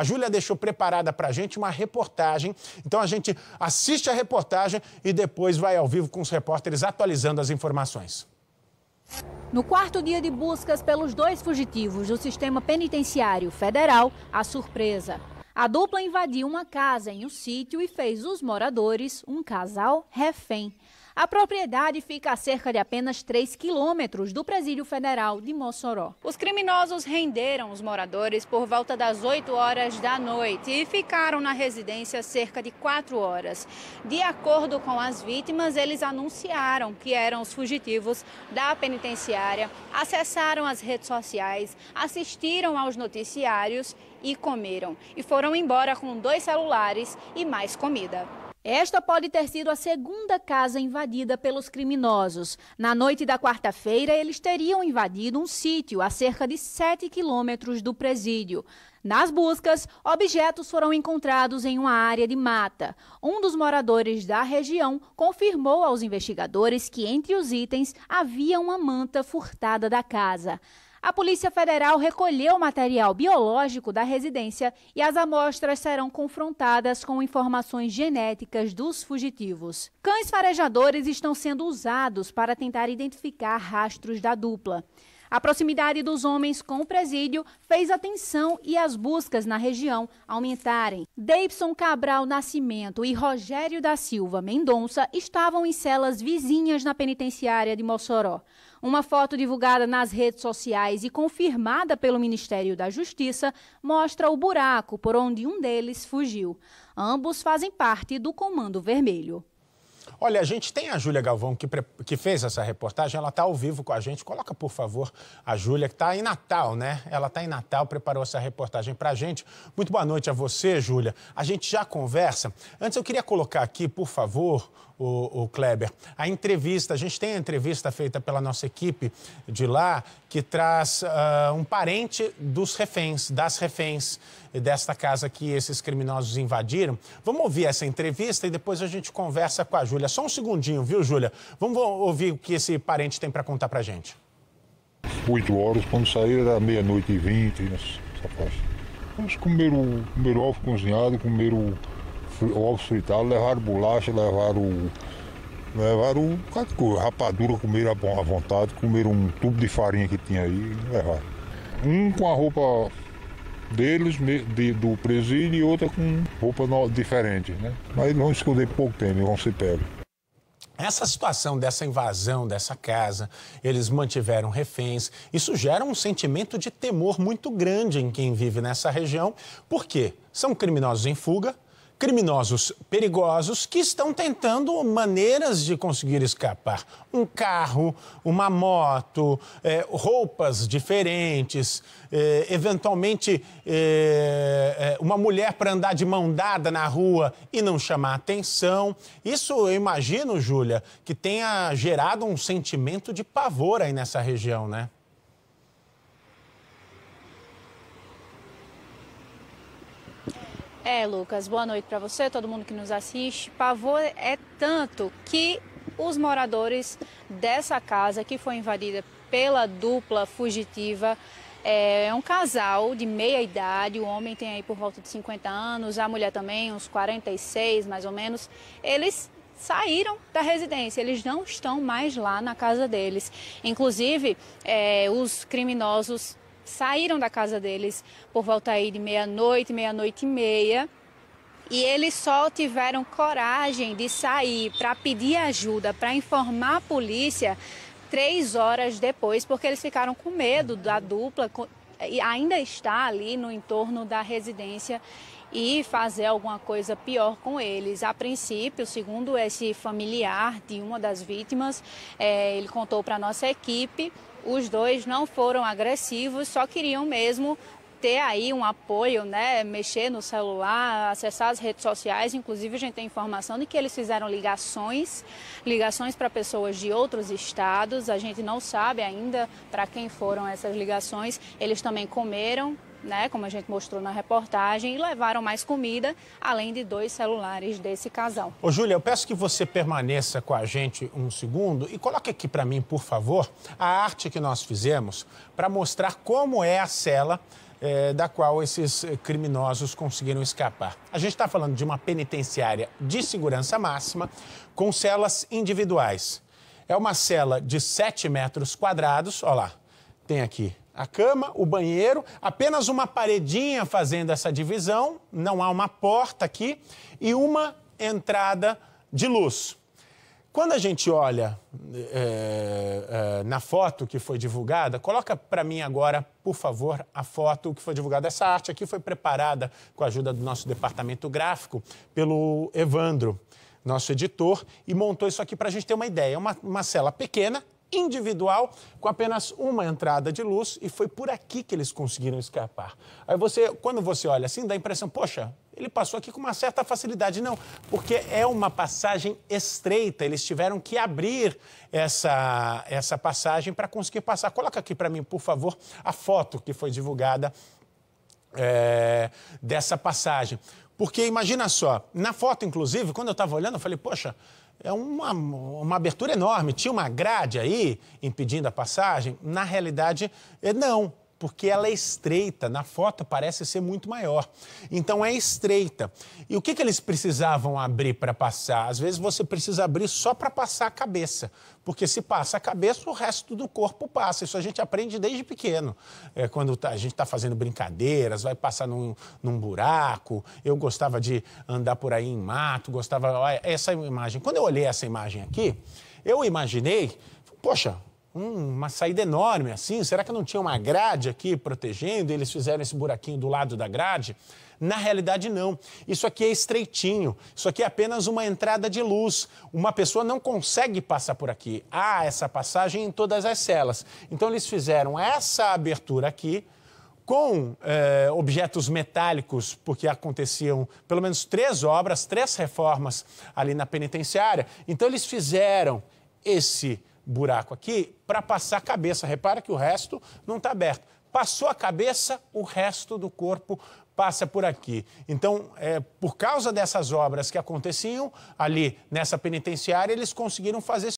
A Júlia deixou preparada para a gente uma reportagem. Então a gente assiste a reportagem e depois vai ao vivo com os repórteres atualizando as informações. No quarto dia de buscas pelos dois fugitivos do sistema penitenciário federal, a surpresa. A dupla invadiu uma casa em um sítio e fez os moradores um casal refém. A propriedade fica a cerca de apenas 3 quilômetros do Presídio Federal de Mossoró. Os criminosos renderam os moradores por volta das 8 horas da noite e ficaram na residência cerca de 4 horas. De acordo com as vítimas, eles anunciaram que eram os fugitivos da penitenciária, acessaram as redes sociais, assistiram aos noticiários e comeram. E foram embora com dois celulares e mais comida. Esta pode ter sido a segunda casa invadida pelos criminosos. Na noite da quarta-feira, eles teriam invadido um sítio a cerca de 7 quilômetros do presídio. Nas buscas, objetos foram encontrados em uma área de mata. Um dos moradores da região confirmou aos investigadores que entre os itens havia uma manta furtada da casa. A Polícia Federal recolheu material biológico da residência e as amostras serão confrontadas com informações genéticas dos fugitivos. Cães farejadores estão sendo usados para tentar identificar rastros da dupla. A proximidade dos homens com o presídio fez a tensão e as buscas na região aumentarem. Davidson Cabral Nascimento e Rogério da Silva Mendonça estavam em celas vizinhas na penitenciária de Mossoró. Uma foto divulgada nas redes sociais e confirmada pelo Ministério da Justiça mostra o buraco por onde um deles fugiu. Ambos fazem parte do Comando Vermelho. Olha, a gente tem a Júlia Galvão que, que fez essa reportagem, ela está ao vivo com a gente. Coloca, por favor, a Júlia, que está em Natal, né? Ela está em Natal, preparou essa reportagem para a gente. Muito boa noite a você, Júlia. A gente já conversa. Antes, eu queria colocar aqui, por favor, o, o, Kleber. A entrevista, a gente tem a entrevista feita pela nossa equipe de lá, que traz uh, um parente dos reféns, das reféns desta casa que esses criminosos invadiram. Vamos ouvir essa entrevista e depois a gente conversa com a Júlia. Júlia. Só um segundinho, viu, Júlia? Vamos ouvir o que esse parente tem para contar para gente. Oito horas, quando saíram era meia-noite e vinte, nessa né, faixa. Eles comeram, comeram ovo cozinhado, comeram ovo fritado, levaram bolacha, levaram levaram um bocado de coisa. Rapadura comeram à vontade, comeram um tubo de farinha que tinha aí levaram. Um com a roupa deles, de, do presídio, e outra com roupa no, diferente. Né? Mas vão esconder pouco tempo, vão se pegos. Essa situação dessa invasão dessa casa, eles mantiveram reféns, isso gera um sentimento de temor muito grande em quem vive nessa região, porque são criminosos em fuga, criminosos perigosos que estão tentando maneiras de conseguir escapar. Um carro, uma moto, é, roupas diferentes, é, eventualmente é, é, uma mulher para andar de mão dada na rua e não chamar atenção. Isso eu imagino, Júlia, que tenha gerado um sentimento de pavor aí nessa região, né? É, Lucas, boa noite para você, todo mundo que nos assiste. Pavor é tanto que os moradores dessa casa que foi invadida pela dupla fugitiva é, é um casal de meia idade, o homem tem aí por volta de 50 anos, a mulher também, uns 46 mais ou menos. Eles saíram da residência, eles não estão mais lá na casa deles. Inclusive, é, os criminosos saíram da casa deles por volta aí de meia-noite, meia-noite e meia. E eles só tiveram coragem de sair para pedir ajuda, para informar a polícia três horas depois, porque eles ficaram com medo da dupla e ainda está ali no entorno da residência e fazer alguma coisa pior com eles. A princípio, segundo esse familiar de uma das vítimas, é, ele contou para nossa equipe os dois não foram agressivos, só queriam mesmo ter aí um apoio, né? Mexer no celular, acessar as redes sociais. Inclusive, a gente tem informação de que eles fizeram ligações, ligações para pessoas de outros estados. A gente não sabe ainda para quem foram essas ligações. Eles também comeram né, como a gente mostrou na reportagem, e levaram mais comida, além de dois celulares desse casal. Ô, Júlia, eu peço que você permaneça com a gente um segundo e coloque aqui para mim, por favor, a arte que nós fizemos para mostrar como é a cela é, da qual esses eh, criminosos conseguiram escapar. A gente está falando de uma penitenciária de segurança máxima com celas individuais. É uma cela de 7 metros quadrados, olha lá, tem aqui a cama, o banheiro, apenas uma paredinha fazendo essa divisão, não há uma porta aqui, e uma entrada de luz. Quando a gente olha é, é, na foto que foi divulgada, coloca para mim agora, por favor, a foto que foi divulgada. Essa arte aqui foi preparada com a ajuda do nosso departamento gráfico pelo Evandro, nosso editor, e montou isso aqui para a gente ter uma ideia. É uma, uma cela pequena, individual com apenas uma entrada de luz e foi por aqui que eles conseguiram escapar. Aí você, quando você olha assim, dá a impressão, poxa, ele passou aqui com uma certa facilidade. Não, porque é uma passagem estreita, eles tiveram que abrir essa, essa passagem para conseguir passar. Coloca aqui para mim, por favor, a foto que foi divulgada é, dessa passagem. Porque imagina só, na foto, inclusive, quando eu estava olhando, eu falei, poxa, é uma, uma abertura enorme, tinha uma grade aí impedindo a passagem. Na realidade, eh, não porque ela é estreita. Na foto parece ser muito maior. Então é estreita. E o que, que eles precisavam abrir para passar? Às vezes você precisa abrir só para passar a cabeça, porque se passa a cabeça, o resto do corpo passa. Isso a gente aprende desde pequeno. É, quando tá, a gente está fazendo brincadeiras, vai passar num, num buraco. Eu gostava de andar por aí em mato, gostava. Olha, essa imagem. Quando eu olhei essa imagem aqui, eu imaginei, poxa, um, uma saída enorme assim. Será que não tinha uma grade aqui protegendo? eles fizeram esse buraquinho do lado da grade? Na realidade, não. Isso aqui é estreitinho. Isso aqui é apenas uma entrada de luz. Uma pessoa não consegue passar por aqui. Há essa passagem em todas as celas. Então, eles fizeram essa abertura aqui com eh, objetos metálicos, porque aconteciam pelo menos três obras, três reformas ali na penitenciária. Então, eles fizeram esse buraco aqui para passar a cabeça. Repara que o resto não está aberto. Passou a cabeça, o resto do corpo passa por aqui. Então, é, por causa dessas obras que aconteciam ali nessa penitenciária, eles conseguiram fazer